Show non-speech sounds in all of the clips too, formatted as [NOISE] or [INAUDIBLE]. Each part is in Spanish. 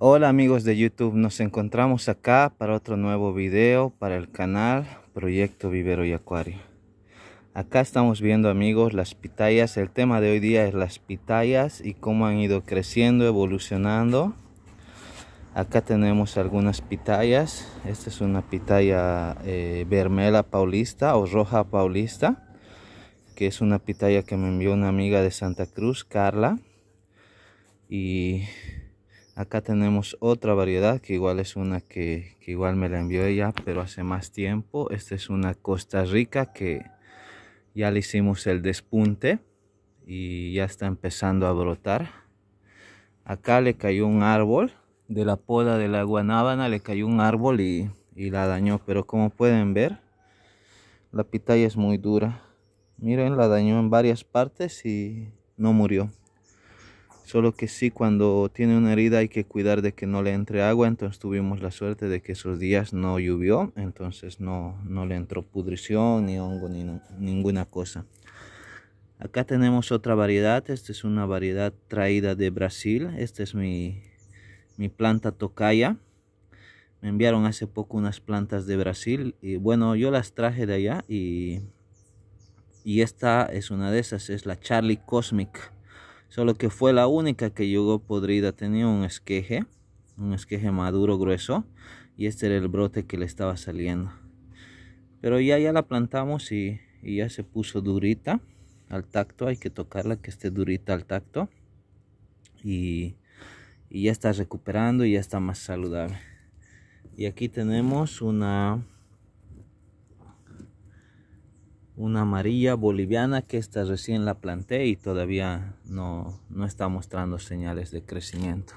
Hola amigos de YouTube, nos encontramos acá para otro nuevo video para el canal Proyecto Vivero y Acuario. Acá estamos viendo amigos las pitayas, el tema de hoy día es las pitayas y cómo han ido creciendo, evolucionando. Acá tenemos algunas pitayas, esta es una pitaya eh, vermela paulista o roja paulista, que es una pitaya que me envió una amiga de Santa Cruz, Carla. Y Acá tenemos otra variedad que igual es una que, igual me la envió ella, pero hace más tiempo. Esta es una Costa Rica que ya le hicimos el despunte y ya está empezando a brotar. Acá le cayó un árbol de la poda de la guanábana, le cayó un árbol y, y la dañó. Pero como pueden ver, la pitaya es muy dura. Miren, la dañó en varias partes y no murió. Solo que sí, cuando tiene una herida hay que cuidar de que no le entre agua. Entonces tuvimos la suerte de que esos días no llovió. Entonces no, no le entró pudrición, ni hongo, ni ninguna cosa. Acá tenemos otra variedad. Esta es una variedad traída de Brasil. Esta es mi, planta tocaya. Me enviaron hace poco unas plantas de Brasil. Y bueno, yo las traje de allá. Y, y esta es una de esas. Es la Charlie Cosmic Solo que fue la única que llegó podrida. Tenía un esqueje, un esqueje maduro grueso. Y este era el brote que le estaba saliendo. Pero ya, ya la plantamos y, ya se puso durita al tacto. Hay que tocarla que esté durita al tacto. Y, y ya está recuperando y ya está más saludable. Y aquí tenemos una una amarilla boliviana que esta recién la planté y todavía no, está mostrando señales de crecimiento.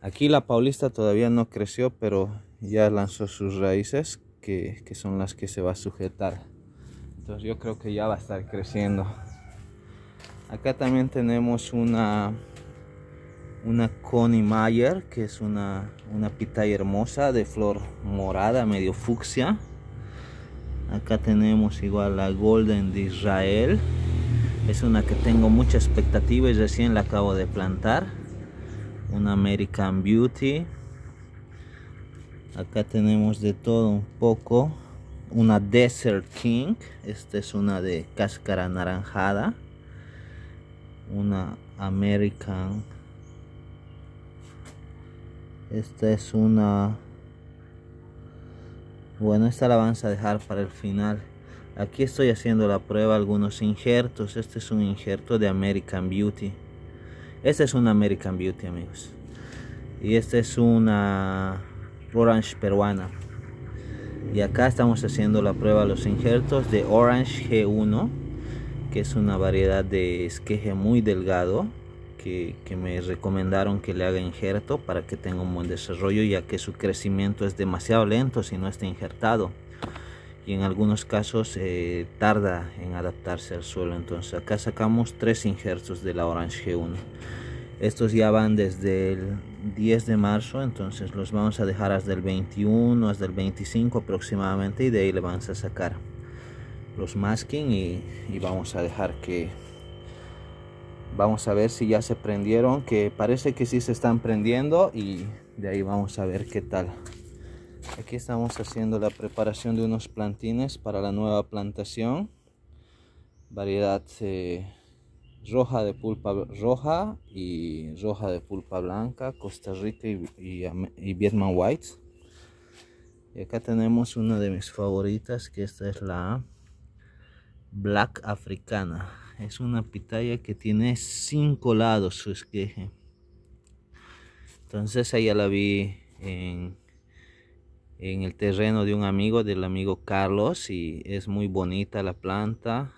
Aquí la paulista todavía no creció, pero ya lanzó sus raíces que, son las que se va a sujetar. Entonces yo creo que ya va a estar creciendo. Acá también tenemos una, una Connie Mayer, que es una, una pitaya hermosa de flor morada, medio fucsia acá tenemos igual la golden de israel es una que tengo mucha expectativa y recién la acabo de plantar una american beauty acá tenemos de todo un poco una desert king esta es una de cáscara anaranjada una american esta es una bueno, esta la vamos a dejar para el final. Aquí estoy haciendo la prueba algunos injertos. Este es un injerto de American Beauty. Este es un American Beauty, amigos. Y este es una Orange peruana. Y acá estamos haciendo la prueba los injertos de Orange G1, que es una variedad de esqueje muy delgado que, me recomendaron que le haga injerto para que tenga un buen desarrollo ya que su crecimiento es demasiado lento si no está injertado y en algunos casos eh, tarda en adaptarse al suelo entonces acá sacamos tres injertos de la Orange G1 estos ya van desde el 10 de marzo entonces los vamos a dejar hasta el 21 hasta el 25 aproximadamente y de ahí le vamos a sacar los masking y vamos a dejar que Vamos a ver si ya se prendieron, que parece que sí se están prendiendo y de ahí vamos a ver qué tal. Aquí estamos haciendo la preparación de unos plantines para la nueva plantación. Variedad eh, roja de pulpa roja y roja de pulpa blanca, Costa Rica y, y Vietnam White. Y acá tenemos una de mis favoritas, que esta es la Black Africana es una pitaya que tiene cinco lados su esqueje. Eh. Entonces ella la vi en, el terreno de un amigo, del amigo Carlos, y es muy bonita la planta.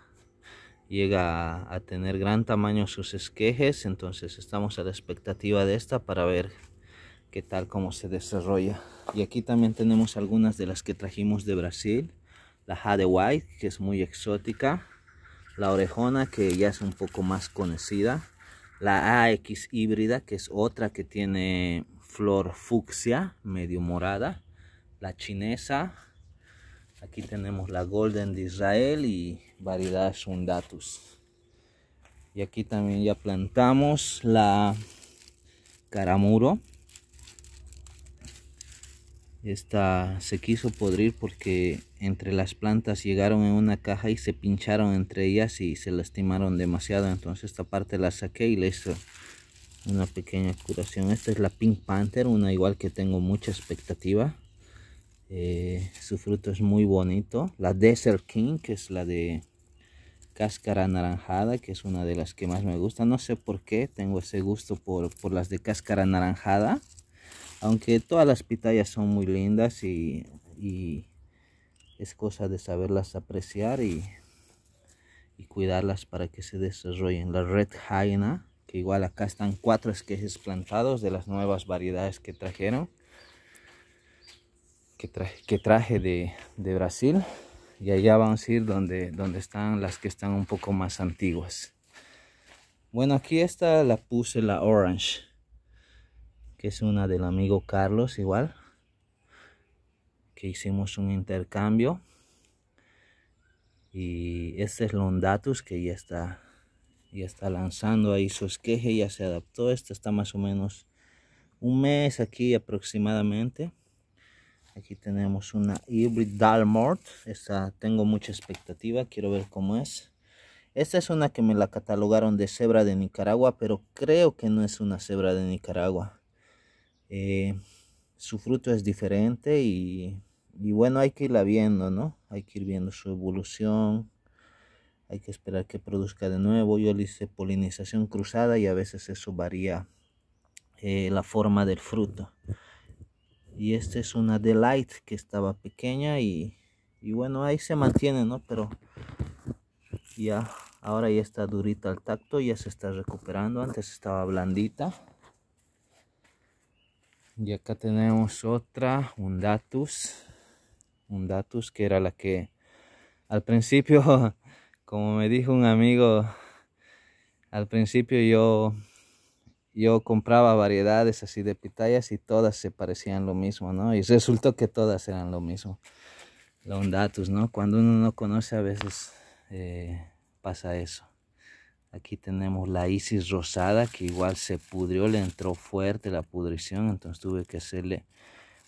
Llega a, a tener gran tamaño sus esquejes, entonces estamos a la expectativa de esta para ver qué tal cómo se desarrolla. Y aquí también tenemos algunas de las que trajimos de Brasil. La Jade White, que es muy exótica la orejona que ya es un poco más conocida, la AX híbrida que es otra que tiene flor fucsia medio morada, la chinesa, aquí tenemos la golden de Israel y variedad sundatus. Y aquí también ya plantamos la caramuro esta se quiso podrir porque entre las plantas llegaron en una caja y se pincharon entre ellas y se lastimaron demasiado. Entonces esta parte la saqué y le hice una pequeña curación. Esta es la Pink Panther, una igual que tengo mucha expectativa. Eh, su fruto es muy bonito. La Desert King, que es la de cáscara anaranjada, que es una de las que más me gusta. No sé por qué tengo ese gusto por, por las de cáscara anaranjada aunque todas las pitayas son muy lindas y, es cosa de saberlas apreciar y, cuidarlas para que se desarrollen. La red jaina, que igual acá están cuatro esquejes plantados de las nuevas variedades que trajeron, que traje, de, Brasil. Y allá vamos a ir donde, donde están las que están un poco más antiguas. Bueno, aquí esta la puse la orange que es una del amigo Carlos igual que hicimos un intercambio y este es Londatus que ya está ya está lanzando ahí su esqueje ya se adaptó este está más o menos un mes aquí aproximadamente aquí tenemos una hybrid dalmort esta tengo mucha expectativa quiero ver cómo es esta es una que me la catalogaron de cebra de nicaragua pero creo que no es una cebra de nicaragua eh, su fruto es diferente y, bueno, hay que irla viendo, ¿no? Hay que ir viendo su evolución, hay que esperar que produzca de nuevo. Yo le hice polinización cruzada y a veces eso varía eh, la forma del fruto. Y esta es una Delight que estaba pequeña y, bueno, ahí se mantiene, ¿no? Pero ya, ahora ya está durita al tacto, ya se está recuperando, antes estaba blandita y acá tenemos otra un datus un datus que era la que al principio [LAUGHS] como me dijo un amigo al principio yo yo compraba variedades así de pitayas y todas se parecían lo mismo, ¿no? Y resultó que todas eran lo mismo. Datus, ¿no? Cuando uno no conoce a veces eh, pasa eso. Aquí tenemos la Isis rosada que igual se pudrió, le entró fuerte la pudrición, entonces tuve que hacerle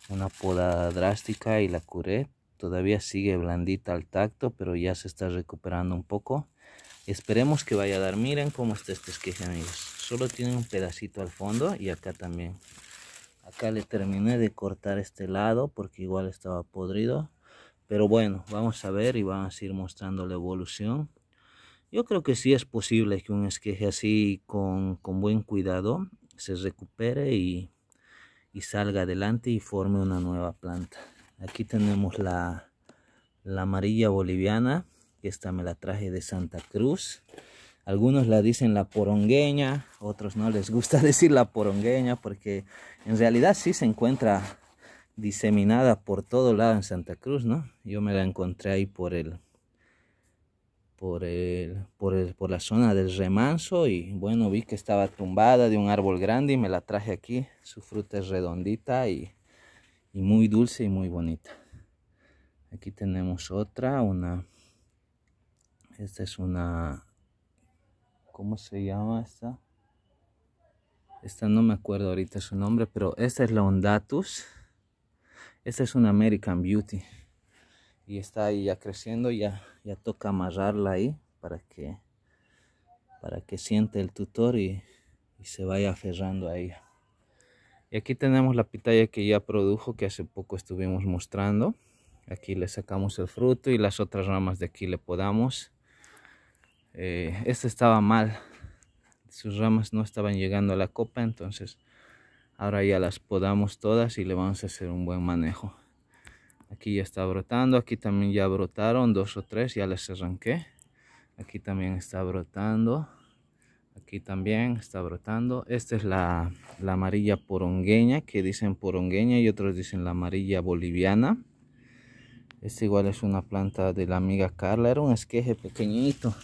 una podada drástica y la curé. Todavía sigue blandita al tacto, pero ya se está recuperando un poco. Esperemos que vaya a dar. Miren cómo está este esqueje, amigos. Solo tiene un pedacito al fondo y acá también. Acá le terminé de cortar este lado porque igual estaba podrido. Pero bueno, vamos a ver y vamos a ir mostrando la evolución. Yo creo que sí es posible que un esqueje así con, buen cuidado se recupere y, salga adelante y forme una nueva planta. Aquí tenemos la, la amarilla boliviana, esta me la traje de Santa Cruz. Algunos la dicen la porongueña, otros no les gusta [LAUGHS] decir la porongueña porque en realidad sí se encuentra diseminada por todo lado en Santa Cruz, ¿no? Yo me la encontré ahí por el por, el, por, por la zona del remanso y bueno, vi que estaba tumbada de un árbol grande y me la traje aquí. Su fruta es redondita y, y muy dulce y muy bonita. Aquí tenemos otra, una... Esta es una... ¿Cómo se llama esta? Esta no me acuerdo ahorita su nombre, pero esta es la Ondatus. Esta es una American Beauty y está ahí ya creciendo, ya, ya toca amarrarla ahí para que, para que siente el tutor y, se vaya aferrando ahí Y aquí tenemos la pitaya que ya produjo, que hace poco estuvimos mostrando. Aquí le sacamos el fruto y las otras ramas de aquí le podamos. Eh, esta estaba mal, sus ramas no estaban llegando a la copa, entonces ahora ya las podamos todas y le vamos a hacer un buen manejo. Aquí ya está brotando. Aquí también ya brotaron dos o tres. Ya les arranqué. Aquí también está brotando. Aquí también está brotando. Esta es la, amarilla porongueña, que dicen porongueña y otros dicen la amarilla boliviana. Esta igual es una planta de la amiga Carla. Era un esqueje pequeñito.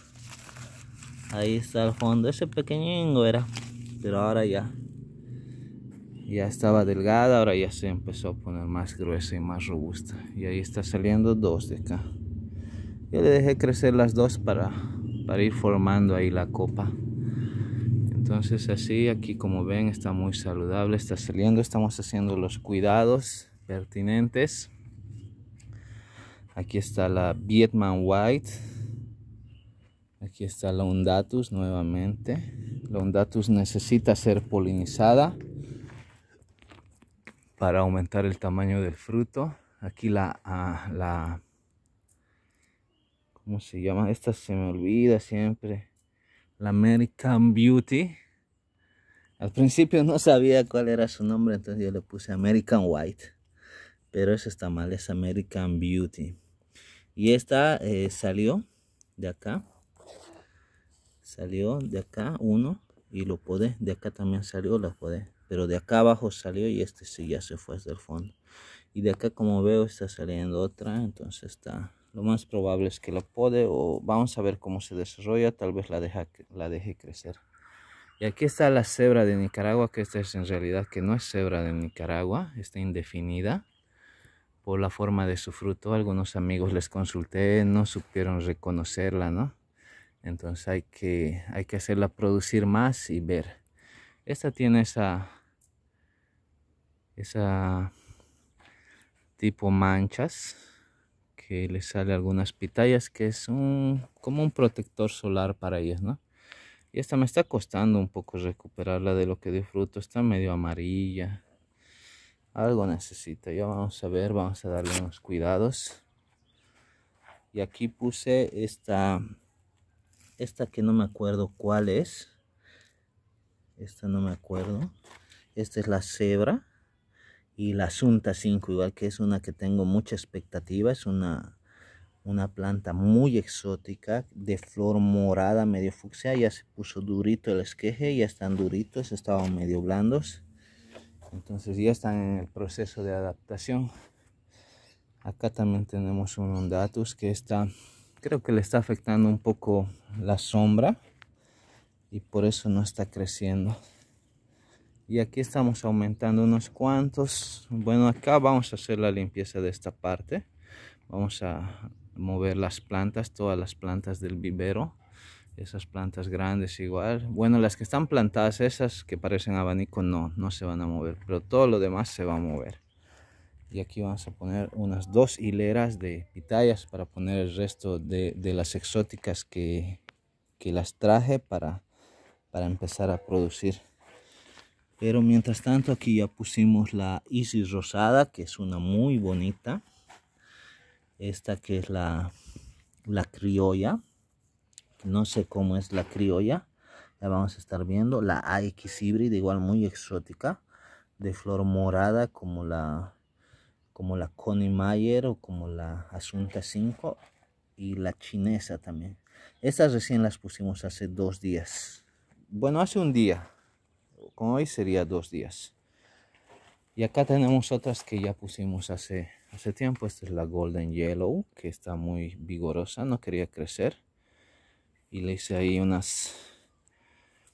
Ahí está el fondo. Ese pequeñito era. Pero ahora ya ya estaba delgada, ahora ya se empezó a poner más gruesa y más robusta. Y ahí está saliendo dos de acá. Yo le dejé crecer las dos para, para ir formando ahí la copa. Entonces así, aquí como ven, está muy saludable, está saliendo. Estamos haciendo los cuidados pertinentes. Aquí está la Vietnam White. Aquí está la Undatus nuevamente. La Undatus necesita ser polinizada para aumentar el tamaño del fruto. Aquí la, ah, la ¿cómo se llama? Esta se me olvida siempre. La American Beauty. Al principio no sabía cuál era su nombre, entonces yo le puse American White. Pero eso está mal, es American Beauty. Y esta eh, salió de acá. Salió de acá uno y lo pude. De acá también salió, Lo pude pero de acá abajo salió y este sí ya se fue desde el fondo y de acá como veo está saliendo otra entonces está lo más probable es que la pode o vamos a ver cómo se desarrolla tal vez la la deje crecer y aquí está la cebra de Nicaragua que esta es en realidad que no es cebra de Nicaragua está indefinida por la forma de su fruto algunos amigos les consulté no supieron reconocerla no entonces hay que hay que hacerla producir más y ver esta tiene esa, esa tipo manchas que le sale algunas pitayas que es un, como un protector solar para ellas, ¿no? Y esta me está costando un poco recuperarla de lo que fruto. Está medio amarilla. Algo necesita. Ya vamos a ver, vamos a darle unos cuidados. Y aquí puse esta, esta que no me acuerdo cuál es esta no me acuerdo. Esta es la cebra y la sunta 5, igual que es una que tengo mucha expectativa, es una, una planta muy exótica de flor morada medio fucsia, ya se puso durito el esqueje, ya están duritos, estaban medio blandos, entonces ya están en el proceso de adaptación. Acá también tenemos un ondatus que está, creo que le está afectando un poco la sombra, y por eso no está creciendo y aquí estamos aumentando unos cuantos bueno acá vamos a hacer la limpieza de esta parte vamos a mover las plantas todas las plantas del vivero esas plantas grandes igual bueno las que están plantadas esas que parecen abanico no no se van a mover pero todo lo demás se va a mover y aquí vamos a poner unas dos hileras de pitayas para poner el resto de, las exóticas que las traje para para empezar a producir. Pero mientras tanto aquí ya pusimos la Isis rosada, que es una muy bonita. Esta que es la, la criolla. No sé cómo es la criolla. La vamos a estar viendo. La AX híbrida, igual muy exótica. De flor morada como la, como la Connie Mayer o como la Asunta 5. Y la chinesa también. Estas recién las pusimos hace dos días bueno, hace un día, con hoy sería dos días. Y acá tenemos otras que ya pusimos hace, hace tiempo. Esta es la Golden Yellow, que está muy vigorosa, no quería crecer. Y le hice ahí unas,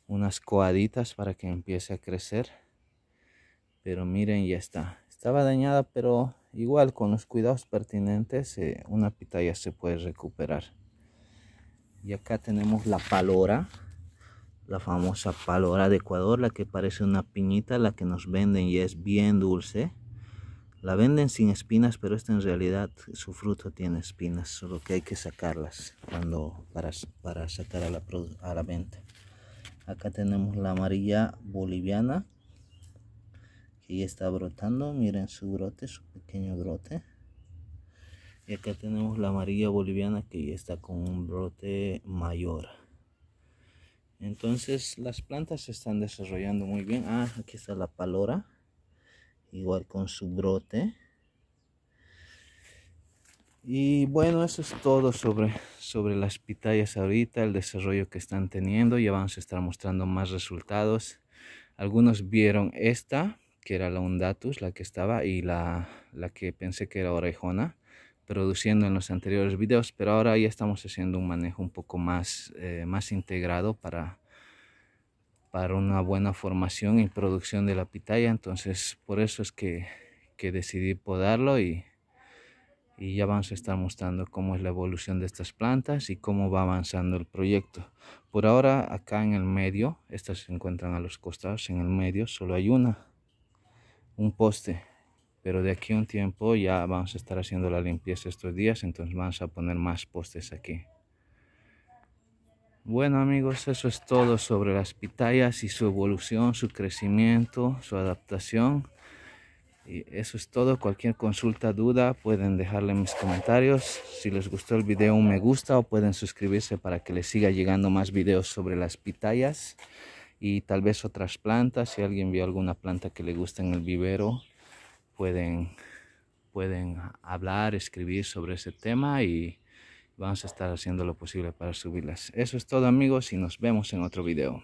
unas coaditas para que empiece a crecer. Pero miren, ya está. Estaba dañada, pero igual con los cuidados pertinentes, eh, una pitaya se puede recuperar. Y acá tenemos la palora la famosa palora de Ecuador, la que parece una piñita, la que nos venden y es bien dulce. La venden sin espinas, pero esta en realidad su fruto tiene espinas, solo que hay que sacarlas cuando, para, para sacar a la, a la venta. Acá tenemos la amarilla boliviana, que ya está brotando, miren su brote, su pequeño brote. Y acá tenemos la amarilla boliviana que ya está con un brote mayor. Entonces las plantas se están desarrollando muy bien. Ah, aquí está la palora. Igual con su brote. Y bueno, eso es todo sobre, sobre las pitayas ahorita, el desarrollo que están teniendo. Ya vamos a estar mostrando más resultados. Algunos vieron esta, que era la undatus, la que estaba, y la que pensé que era orejona produciendo en los anteriores videos, pero ahora ya estamos haciendo un manejo un poco más, eh, más integrado para, para una buena formación y producción de la pitaya. Entonces, por eso es que, que decidí podarlo y, y ya vamos a estar mostrando cómo es la evolución de estas plantas y cómo va avanzando el proyecto. Por ahora, acá en el medio, estas se encuentran a los costados, en el medio solo hay una, un poste pero de aquí a un tiempo ya vamos a estar haciendo la limpieza estos días, entonces vamos a poner más postes aquí. Bueno amigos, eso es todo sobre las pitayas y su evolución, su crecimiento, su adaptación. Y eso es todo, cualquier consulta, duda, pueden dejarle en mis comentarios. Si les gustó el video, un me gusta o pueden suscribirse para que les siga llegando más videos sobre las pitayas y tal vez otras plantas, si alguien vio alguna planta que le gusta en el vivero pueden, hablar, escribir sobre ese tema y vamos a estar haciendo lo posible para subirlas. Eso es todo amigos y nos vemos en otro video.